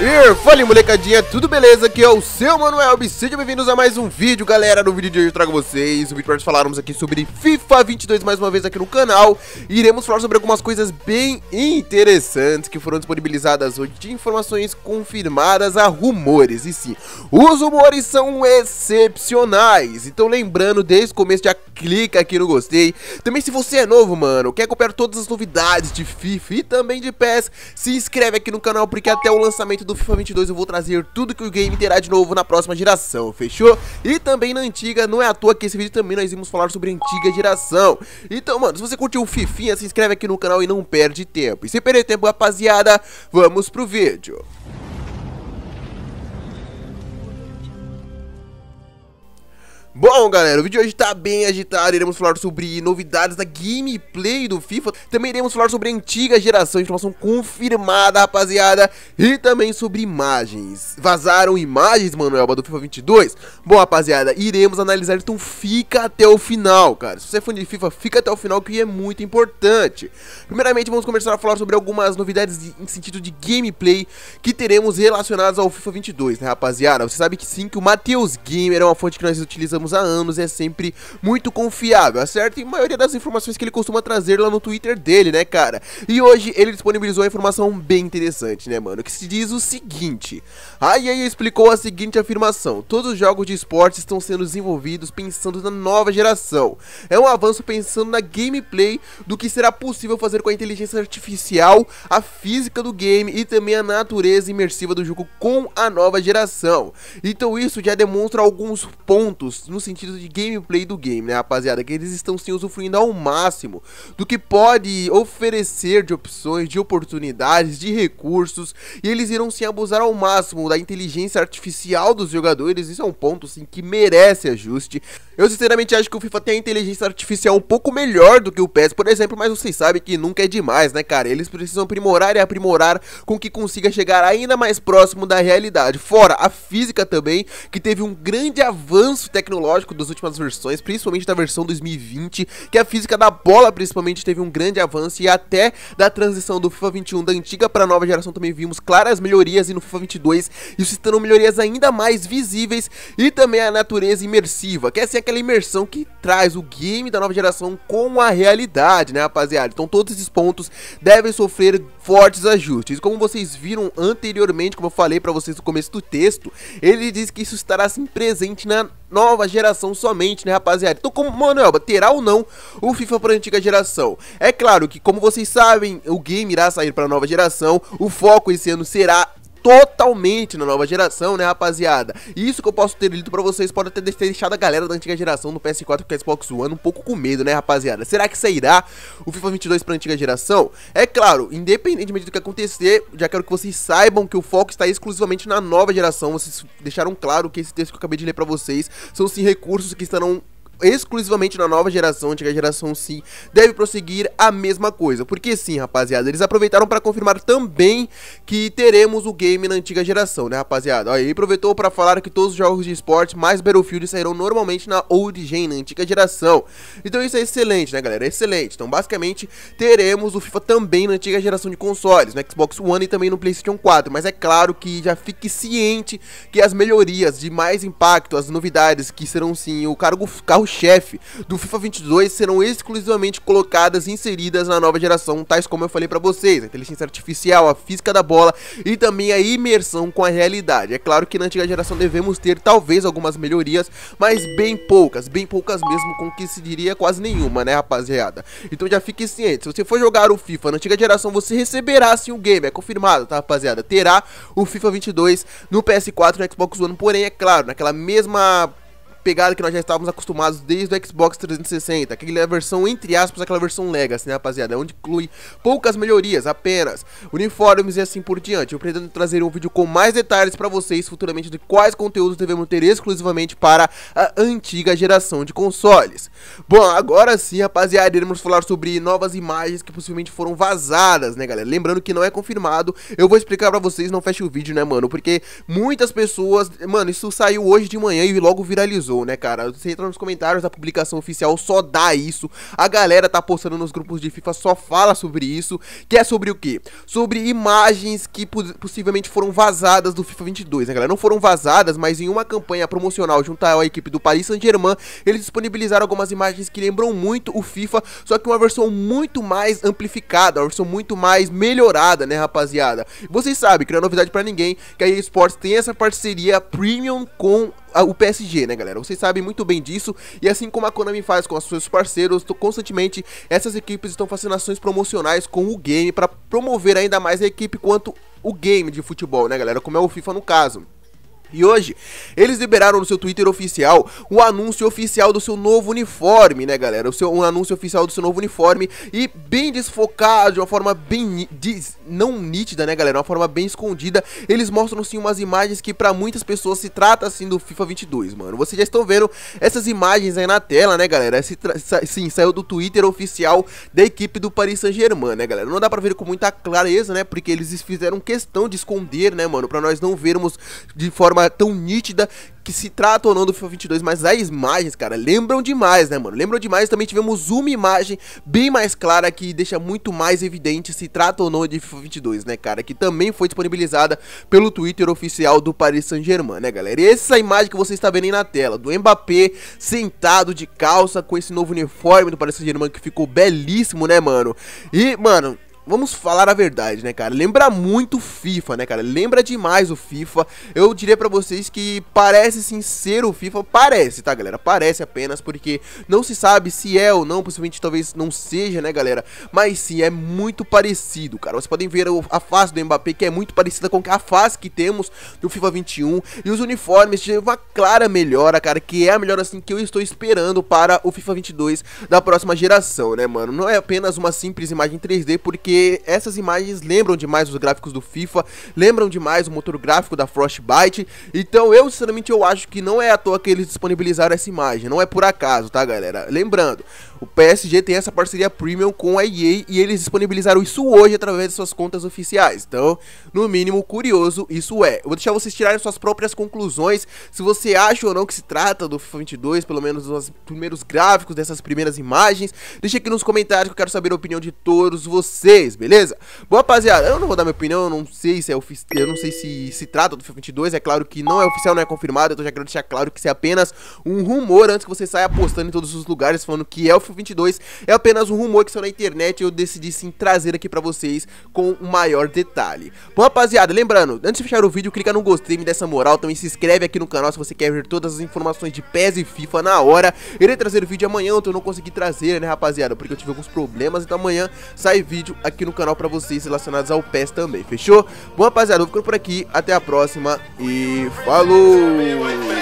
E fala molecadinha, tudo beleza? Aqui é o seu Manuel e sejam bem-vindos a mais um vídeo, galera. No vídeo de hoje eu trago vocês, o vídeo para nós falarmos aqui sobre FIFA 22 mais uma vez aqui no canal. E iremos falar sobre algumas coisas bem interessantes que foram disponibilizadas hoje de informações confirmadas a rumores. E sim, os rumores são excepcionais. Então lembrando, desde o começo já clica aqui no gostei. Também se você é novo, mano, quer acompanhar todas as novidades de FIFA e também de PES, se inscreve aqui no canal porque até o lançamento do FIFA 22 eu vou trazer tudo que o game terá de novo na próxima geração, fechou? E também na antiga, não é à toa que esse vídeo também nós vamos falar sobre a antiga geração. Então, mano, se você curtiu o Fifinha, se inscreve aqui no canal e não perde tempo. E sem perder tempo, rapaziada, vamos pro vídeo. Bom, galera, o vídeo de hoje tá bem agitado, iremos falar sobre novidades da gameplay do FIFA, também iremos falar sobre a antiga geração, informação confirmada, rapaziada, e também sobre imagens. Vazaram imagens, Manuelba, do FIFA 22? Bom, rapaziada, iremos analisar, então fica até o final, cara. Se você é fã de FIFA, fica até o final, que é muito importante. Primeiramente, vamos começar a falar sobre algumas novidades de, em sentido de gameplay que teremos relacionadas ao FIFA 22, né, rapaziada? Você sabe que sim, que o Matheus Gamer é uma fonte que nós utilizamos há anos e é sempre muito confiável, tá certo? E a maioria das informações que ele costuma trazer lá no Twitter dele, né, cara? E hoje ele disponibilizou uma informação bem interessante, né, mano? Que se diz o seguinte: a EA explicou a seguinte afirmação: todos os jogos de esportes estão sendo desenvolvidos pensando na nova geração. É um avanço pensando na gameplay do que será possível fazer com a inteligência artificial, a física do game e também a natureza imersiva do jogo com a nova geração. Então isso já demonstra alguns pontos no no sentido de gameplay do game, né, rapaziada? Que eles estão se usufruindo ao máximo do que pode oferecer de opções, de oportunidades, de recursos, e eles irão se abusar ao máximo da inteligência artificial dos jogadores. Isso é um ponto assim que merece ajuste. Eu sinceramente acho que o FIFA tem a inteligência artificial um pouco melhor do que o PES, por exemplo, mas vocês sabem que nunca é demais, né, cara? Eles precisam aprimorar e aprimorar com que consiga chegar ainda mais próximo da realidade. Fora a física também, que teve um grande avanço tecnológico tecnológico das últimas versões, principalmente da versão 2020, que a física da bola principalmente teve um grande avanço e até da transição do FIFA 21 da antiga para a nova geração também vimos claras melhorias e no FIFA 22 isso estando melhorias ainda mais visíveis e também a natureza imersiva, que é assim aquela imersão que traz o game da nova geração com a realidade, né, rapaziada? Então todos esses pontos devem sofrer fortes ajustes. Como vocês viram anteriormente, como eu falei para vocês no começo do texto, ele diz que isso estará assim presente na nova geração somente, né, rapaziada? Então, como Manoel, terá ou não o FIFA para antiga geração? É claro que, como vocês sabem, o game irá sair para nova geração. O foco esse ano será totalmente na nova geração, né, rapaziada? E isso que eu posso ter lido para vocês pode até ter deixado a galera da antiga geração no PS4 e Xbox One um pouco com medo, né, rapaziada? Será que sairá o FIFA 22 para antiga geração? É claro, independentemente do que acontecer, já quero que vocês saibam que o foco está exclusivamente na nova geração. Vocês deixaram claro que esse texto que eu acabei de ler para vocês são sim recursos que estarão exclusivamente na nova geração, antiga geração sim, deve prosseguir a mesma coisa. Porque sim, rapaziada, eles aproveitaram para confirmar também que teremos o game na antiga geração, né, rapaziada? Aí aproveitou para falar que todos os jogos de esporte mais Battlefield sairão normalmente na old gen, na antiga geração. Então isso é excelente, né, galera? É excelente. Então, basicamente, teremos o FIFA também na antiga geração de consoles, no Xbox One e também no PlayStation 4, mas é claro que já fique ciente que as melhorias de mais impacto, as novidades que serão sim o cargo carro chefe do FIFA 22 serão exclusivamente colocadas e inseridas na nova geração, tais como eu falei para vocês, a inteligência artificial, a física da bola e também a imersão com a realidade. É claro que na antiga geração devemos ter talvez algumas melhorias, mas bem poucas, bem poucas mesmo, com que se diria quase nenhuma, né, rapaziada? Então já fique ciente, se você for jogar o FIFA na antiga geração, você receberá sim o game, é confirmado, tá, rapaziada? Terá o FIFA 22 no PS4 e no Xbox One, porém, é claro, naquela mesma pegada que nós já estávamos acostumados desde o Xbox 360, aquela é versão, entre aspas, aquela versão Legacy, né, rapaziada? É onde inclui poucas melhorias, apenas uniformes e assim por diante. Eu pretendo trazer um vídeo com mais detalhes para vocês futuramente de quais conteúdos devemos ter exclusivamente para a antiga geração de consoles. Bom, agora sim, rapaziada, iremos falar sobre novas imagens que possivelmente foram vazadas, né, galera? Lembrando que não é confirmado, eu vou explicar para vocês, não feche o vídeo, né, mano? Porque muitas pessoas, mano, isso saiu hoje de manhã e logo viralizou né, cara? Você entra nos comentários da publicação oficial, só dá isso. A galera tá postando nos grupos de FIFA, só fala sobre isso. Que é sobre o quê? Sobre imagens que possivelmente foram vazadas do FIFA 22, né, galera? Não foram vazadas, mas em uma campanha promocional junto à equipe do Paris Saint-Germain, eles disponibilizaram algumas imagens que lembram muito o FIFA, só que uma versão muito mais amplificada, uma versão muito mais melhorada, né, rapaziada? Vocês sabem, que não é novidade para ninguém, que a eSports tem essa parceria premium com ah, o PSG, né, galera? Vocês sabem muito bem disso, e assim como a Konami faz com seus parceiros, constantemente essas equipes estão fazendo ações promocionais com o game para promover ainda mais a equipe quanto o game de futebol, né, galera? Como é o FIFA no caso. E hoje, eles liberaram no seu Twitter oficial o anúncio oficial do seu novo uniforme, né, galera? O seu um anúncio oficial do seu novo uniforme e bem desfocado, de uma forma bem diz, não nítida, né, galera? Uma forma bem escondida. Eles mostram sim umas imagens que para muitas pessoas se trata assim do FIFA 22, mano. Vocês já estão vendo essas imagens aí na tela, né, galera? Esse, sim, saiu do Twitter oficial da equipe do Paris Saint-Germain, né, galera? Não dá para ver com muita clareza, né? Porque eles fizeram questão de esconder, né, mano, para nós não vermos de forma forma tão nítida que se trata ou não do FIFA 22, mas as imagens, cara, lembram demais, né, mano? Lembram demais, também tivemos uma imagem bem mais clara que deixa muito mais evidente se trata ou não de FIFA 22, né, cara? Que também foi disponibilizada pelo Twitter oficial do Paris Saint-Germain, né, galera? E essa imagem que você está vendo aí na tela, do Mbappé sentado de calça com esse novo uniforme do Paris Saint-Germain que ficou belíssimo, né, mano? E, mano, vamos falar a verdade, né, cara? Lembra muito FIFA, né, cara? Lembra demais o FIFA. Eu diria para vocês que parece sim ser o FIFA, parece, tá, galera? Parece apenas porque não se sabe se é ou não, possivelmente talvez não seja, né, galera? Mas sim, é muito parecido, cara. Vocês podem ver a face do Mbappé que é muito parecida com a face que temos do FIFA 21 e os uniformes de uma clara melhora, cara, que é a melhora assim que eu estou esperando para o FIFA 22 da próxima geração, né, mano? Não é apenas uma simples imagem 3D porque essas imagens lembram demais os gráficos do FIFA, lembram demais o motor gráfico da Frostbite. Então eu, sinceramente, eu acho que não é à toa que eles disponibilizaram essa imagem, não é por acaso, tá, galera? Lembrando, o PSG tem essa parceria premium com a EA e eles disponibilizaram isso hoje através de suas contas oficiais. Então, no mínimo, curioso isso é. Eu vou deixar vocês tirarem suas próprias conclusões se você acha ou não que se trata do FIFA 22, pelo menos os primeiros gráficos dessas primeiras imagens. Deixa aqui nos comentários que eu quero saber a opinião de todos vocês beleza? Bom, rapaziada, eu não vou dar minha opinião, eu não sei se é oficial, eu não sei se se trata do FIFA 22, é claro que não é oficial, não é confirmado, tô já quero deixar claro que isso é apenas um rumor antes que você saia postando em todos os lugares falando que é o FIFA 22, é apenas um rumor que saiu na internet e eu decidi sim trazer aqui pra vocês com o maior detalhe. Bom, rapaziada, lembrando, antes de fechar o vídeo, clica no gostei, me dá essa moral, também se inscreve aqui no canal se você quer ver todas as informações de PES e FIFA na hora. Irei trazer o vídeo amanhã, então eu não consegui trazer, né, rapaziada, porque eu tive alguns problemas, então amanhã sai vídeo aqui no canal pra vocês relacionados ao PES também, fechou? Bom, rapaziada, eu fico por aqui, até a próxima e falou!